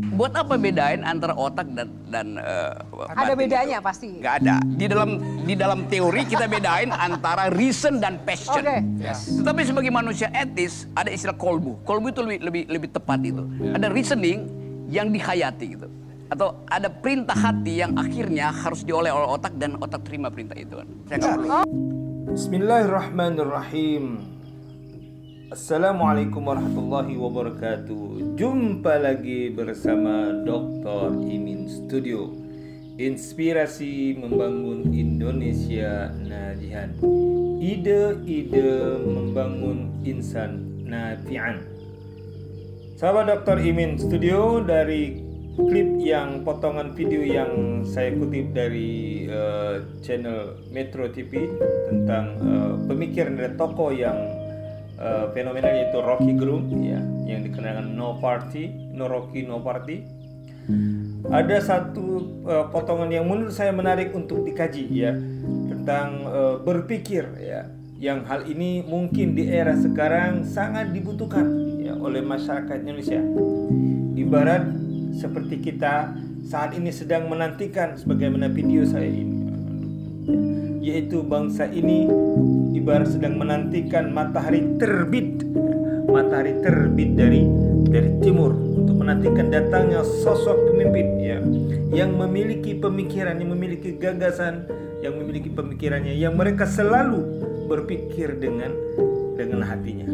Hmm. buat apa bedain antara otak dan dan uh, ada bedanya itu? pasti nggak ada di dalam di dalam teori kita bedain antara reason dan passion okay. yes. tetapi sebagai manusia etis ada istilah kolbu kolbu itu lebih lebih lebih tepat itu yeah. ada reasoning yang dihayati gitu atau ada perintah hati yang akhirnya harus dioleh oleh otak dan otak terima perintah itu kan saya nggak ya. perlu oh. Bismillahirrahmanirrahim Assalamualaikum warahmatullahi wabarakatuh Jumpa lagi bersama Dr. Imin Studio Inspirasi membangun Indonesia Najihan Ide-ide membangun insan nafian Sahabat Dr. Imin Studio dari klip yang potongan video yang saya kutip dari uh, channel Metro TV tentang uh, eh, pemikiran dari tokoh yang Eh, fenomena yaitu Rocky Group ya yang dikenal dengan No Party, No Rocky No Party. Hmm. Ada satu uh, potongan yang menurut saya menarik untuk dikaji ya tentang uh, berpikir ya yang hal ini mungkin di era sekarang sangat dibutuhkan ya, oleh masyarakat Indonesia. Ibarat seperti kita saat ini sedang menantikan sebagaimana video saya ini yaitu bangsa ini ibarat sedang menantikan matahari terbit matahari terbit dari dari timur untuk menantikan datangnya sosok pemimpin ya yang memiliki pemikiran yang memiliki gagasan yang memiliki pemikirannya yang mereka selalu berpikir dengan dengan hatinya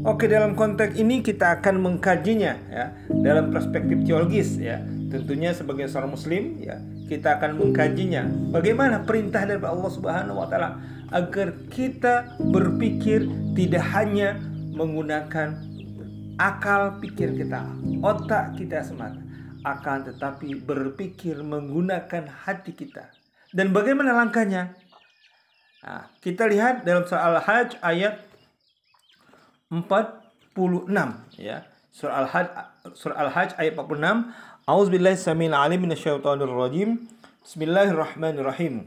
Oke dalam konteks ini kita akan mengkajinya ya dalam perspektif teologis ya tentunya sebagai seorang muslim ya kita akan mengkajinya. Bagaimana perintah dari Allah Subhanahu wa taala agar kita berpikir tidak hanya menggunakan akal pikir kita, otak kita semata, akan tetapi berpikir menggunakan hati kita. Dan bagaimana langkahnya? Nah, kita lihat dalam surah Al-Hajj ayat 46 ya. Surah Al-Hajj surah Al-Hajj ayat 46 A'udzubillahi samil alim minasyaitonir rajim. Bismillahirrahmanirrahim.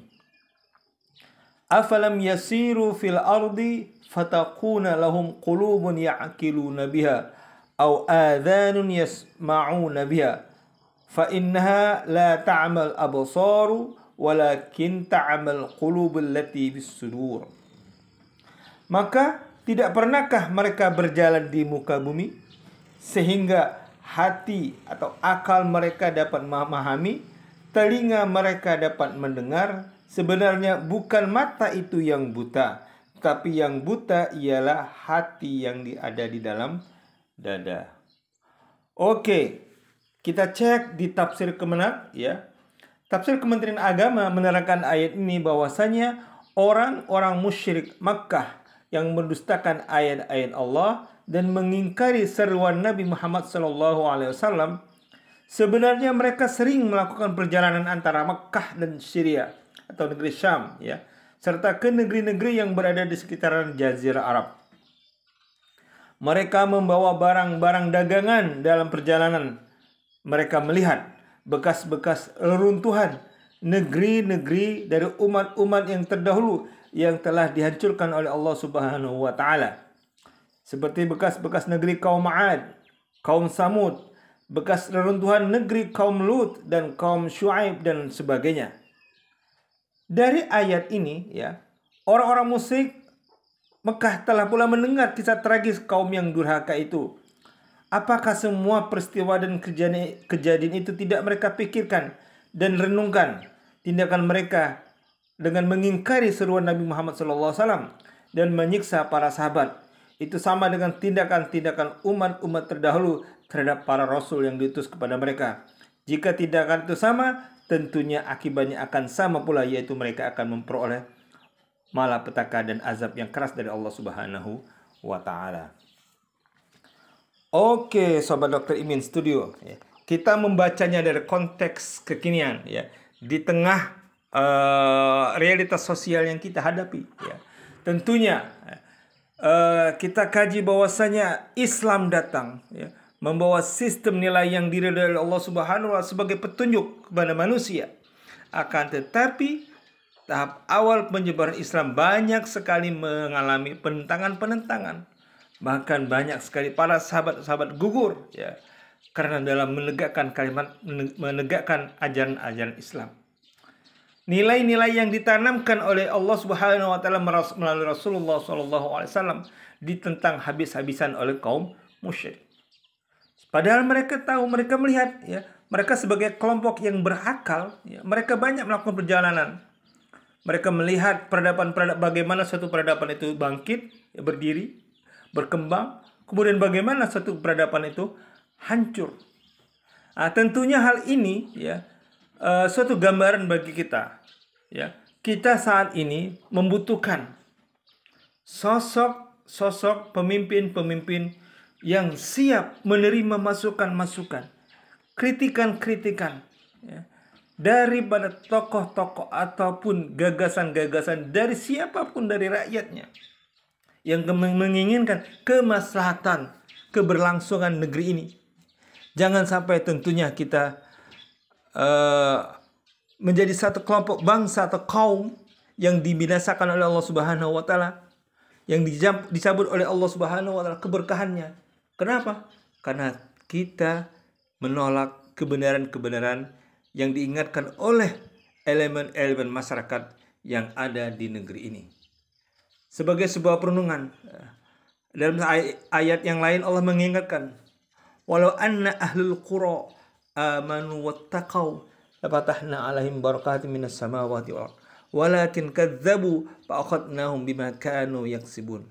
Afalam yasiru fil ardi fatakuna lahum qulubun ya'qiluna biha aw adhanun yasma'una biha fa innaha la ta'mal absaru walakin ta'mal qulubul lati bis-sudur. Maka tidak pernahkah mereka berjalan di muka bumi sehingga hati atau akal mereka dapat memahami, telinga mereka dapat mendengar, sebenarnya bukan mata itu yang buta, tapi yang buta ialah hati yang ada di dalam dada. Oke, kita cek di tafsir kemenak ya. Tafsir Kementerian Agama menerangkan ayat ini bahwasanya orang-orang musyrik Makkah yang mendustakan ayat-ayat Allah dan mengingkari seruan Nabi Muhammad SAW, sebenarnya mereka sering melakukan perjalanan antara Mekkah dan Syria atau negeri Syam, ya, serta ke negeri-negeri yang berada di sekitaran Jazirah Arab. Mereka membawa barang-barang dagangan dalam perjalanan. Mereka melihat bekas-bekas reruntuhan negeri-negeri dari umat-umat yang terdahulu yang telah dihancurkan oleh Allah Subhanahu wa taala seperti bekas-bekas negeri kaum Ma'ad, kaum Samud, bekas reruntuhan negeri kaum Lut dan kaum Shu'aib dan sebagainya. Dari ayat ini ya, orang-orang musik Mekah telah pula mendengar kisah tragis kaum yang durhaka itu. Apakah semua peristiwa dan kejadian itu tidak mereka pikirkan dan renungkan tindakan mereka dengan mengingkari seruan Nabi Muhammad SAW dan menyiksa para sahabat? Itu sama dengan tindakan-tindakan umat-umat terdahulu terhadap para rasul yang diutus kepada mereka. Jika tindakan itu sama, tentunya akibatnya akan sama pula yaitu mereka akan memperoleh malapetaka dan azab yang keras dari Allah Subhanahu wa taala. Oke, sobat Dr Imin Studio, ya. kita membacanya dari konteks kekinian ya, di tengah uh, realitas sosial yang kita hadapi ya. Tentunya ya, Eh, kita kaji bahwasanya Islam datang ya, membawa sistem nilai yang diridhai oleh Allah Subhanahu wa sebagai petunjuk kepada manusia. Akan tetapi tahap awal penyebaran Islam banyak sekali mengalami penentangan-penentangan. Bahkan banyak sekali para sahabat-sahabat gugur ya karena dalam menegakkan kalimat menegakkan ajaran-ajaran Islam nilai-nilai yang ditanamkan oleh Allah Subhanahu wa taala melalui Rasulullah sallallahu alaihi wasallam ditentang habis-habisan oleh kaum musyrik. Padahal mereka tahu, mereka melihat ya, mereka sebagai kelompok yang berakal, ya, mereka banyak melakukan perjalanan. Mereka melihat peradaban-peradaban bagaimana suatu peradaban itu bangkit, ya, berdiri, berkembang, kemudian bagaimana suatu peradaban itu hancur. Nah, tentunya hal ini ya Eh, suatu gambaran bagi kita. Ya, kita saat ini membutuhkan sosok-sosok pemimpin-pemimpin yang siap menerima masukan-masukan, kritikan-kritikan ya, daripada tokoh-tokoh ataupun gagasan-gagasan dari siapapun dari rakyatnya yang menginginkan kemaslahatan keberlangsungan negeri ini. Jangan sampai tentunya kita Eh, menjadi satu kelompok bangsa atau kaum yang dibinasakan oleh Allah Subhanahu wa taala yang dicabut oleh Allah Subhanahu wa taala keberkahannya. Kenapa? Karena kita menolak kebenaran-kebenaran yang diingatkan oleh elemen-elemen masyarakat yang ada di negeri ini. Sebagai sebuah perenungan, eh, dalam ayat yang lain Allah mengingatkan, walau anna ahlul qura amanu wattaqau lafatahna alaihim barakatin minas samawati wal walakin kadzabu fa'akhadnahum bima kanu yaksibun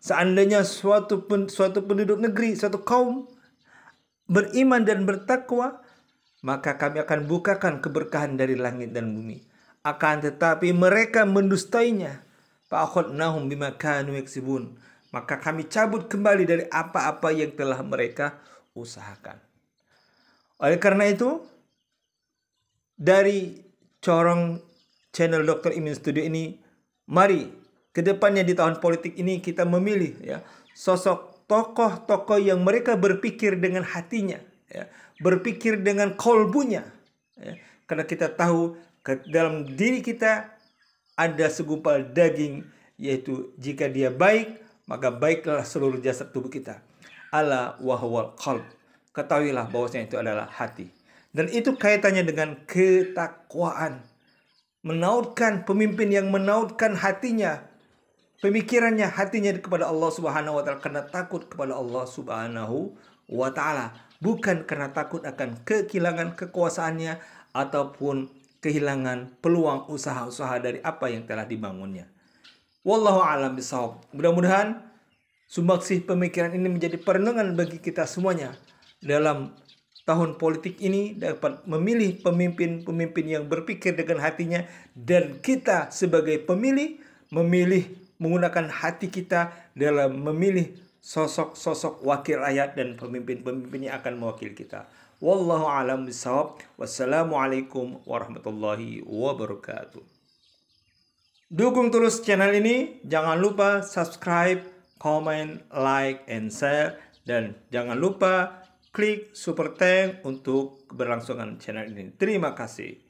seandainya suatu pen, suatu penduduk negeri suatu kaum beriman dan bertakwa maka kami akan bukakan keberkahan dari langit dan bumi akan tetapi mereka mendustainya fa'akhadnahum bima kanu yaksibun maka kami cabut kembali dari apa-apa yang telah mereka usahakan oleh karena itu, dari corong channel Dr. Imin Studio ini, mari ke depannya di tahun politik ini kita memilih ya sosok tokoh-tokoh yang mereka berpikir dengan hatinya, ya, berpikir dengan kolbunya. Ya, karena kita tahu ke dalam diri kita ada segumpal daging, yaitu jika dia baik, maka baiklah seluruh jasad tubuh kita. Ala wahwal qalb ketahuilah bahwasanya itu adalah hati. Dan itu kaitannya dengan ketakwaan. Menautkan pemimpin yang menautkan hatinya, pemikirannya, hatinya kepada Allah Subhanahu wa taala karena takut kepada Allah Subhanahu wa taala, bukan karena takut akan kehilangan kekuasaannya ataupun kehilangan peluang usaha-usaha dari apa yang telah dibangunnya. Wallahu alam bisawab. Mudah-mudahan sumbaksih pemikiran ini menjadi perenungan bagi kita semuanya dalam tahun politik ini dapat memilih pemimpin-pemimpin yang berpikir dengan hatinya dan kita sebagai pemilih memilih menggunakan hati kita dalam memilih sosok-sosok wakil rakyat dan pemimpin-pemimpin yang akan mewakili kita. Wallahu alam bisawab. Wassalamualaikum warahmatullahi wabarakatuh. Dukung terus channel ini. Jangan lupa subscribe, comment, like, and share. Dan jangan lupa klik super tank untuk keberlangsungan channel ini. Terima kasih.